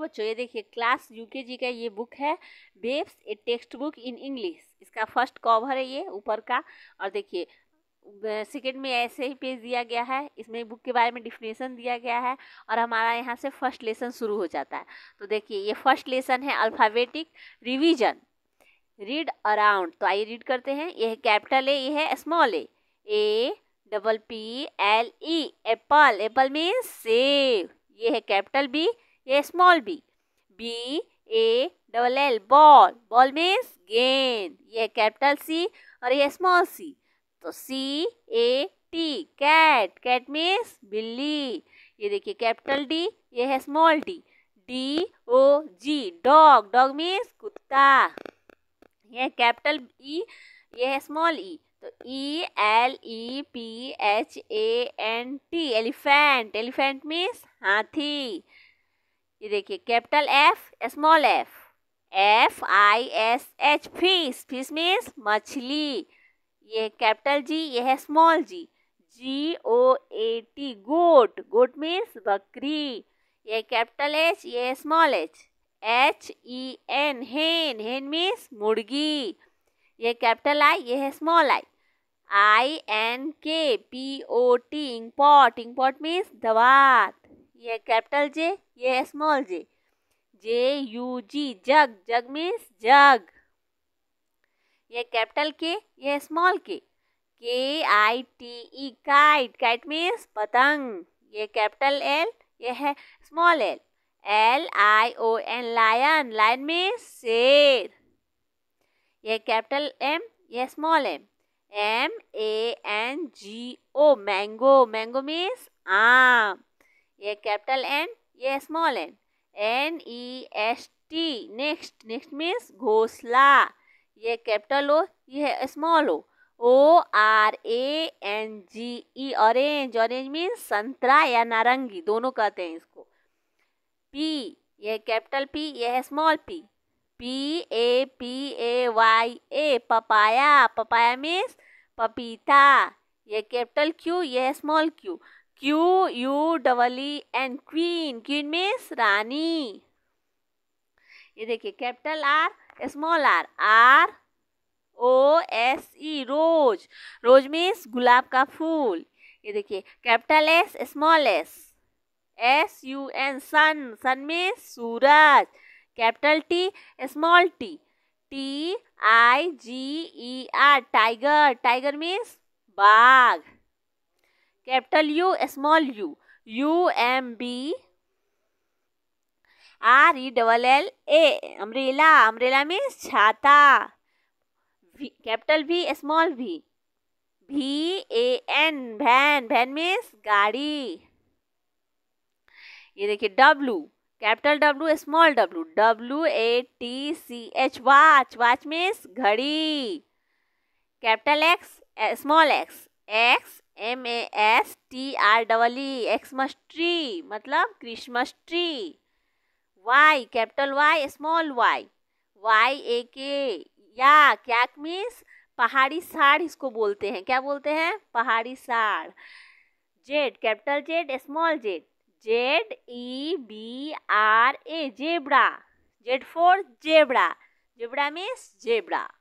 बच्चों ये देखिए क्लास यूकेजी का ये बुक है Babes a text book in English इसका फर्स्ट कवर है ये ऊपर का और देखिए सेकेंड में ऐसे ही पेज दिया गया है इसमें बुक के बारे में डिफिनेशन दिया गया है और हमारा यहाँ से फर्स्ट लेसन शुरू हो जाता है तो देखिए ये फर्स्ट लेसन है अल्फ़ाबेटिक रिविजन रीड अराउंड तो आइए रीड करते हैं यह कैपिटल है e. ये है small A A double P L E apple apple means सेव ये है capital B A small B B A double L ball ball means गेंद ये कैपिटल सी और ये स्मॉल सी तो C A T cat cat means बिल्ली ये देखिए कैपिटल डी ये है small D D O G dog dog means कुत्ता ये कैपिटल ई e, ये है स्मॉल ई e. तो E L E P H A N T elephant elephant means हाथी ये देखिए capital F small F F I S H fish fish means मछली ये कैपिटल जी ये है small G G O A T goat goat means बकरी ये capital H ये small H H E N hen hen means मुर्गी ये capital I ये है small I I N K P O T ink pot means दवात ये capital J ये है small J J U G jug jug means jug ये capital K ये small K K I T E kite kite means पतंग ये capital L ये है small L L I O N lion lion means शेर ये capital M ये small M M A N G O mango mango means आम ये capital N ये small N N E S T next next means घोसला ये capital O ये small O O R A N G E orange orange means संतरा या नारंगी दोनों कहते हैं इसको पी यह कैपिटल पी यह है small P P A P A Y A papaya papaya means पपीता यह कैपिटल क्यू यह small Q Q U double E N queen queen means रानी ये देखिए capital R small R R O S E rose rose means गुलाब का फूल ये देखिए capital S small S S U N sun sun means सूरज capital T small T T I G E R tiger tiger means बाघ capital U small U U M B R E double L A umbrella umbrella में छाता capital V small V V A N van van means गाड़ी ये देखिए W capital W small W W A T C H watch watch means घड़ी capital X small X X M A S T R double E Xmas tree मतलब Christmas tree Y capital Y small Y Y ए के या क्या means पहाड़ी साड़ इसको बोलते हैं क्या बोलते हैं पहाड़ी साड़ Z capital Z small Z Z E B R A zebra Z for zebra zebra means जेबड़ा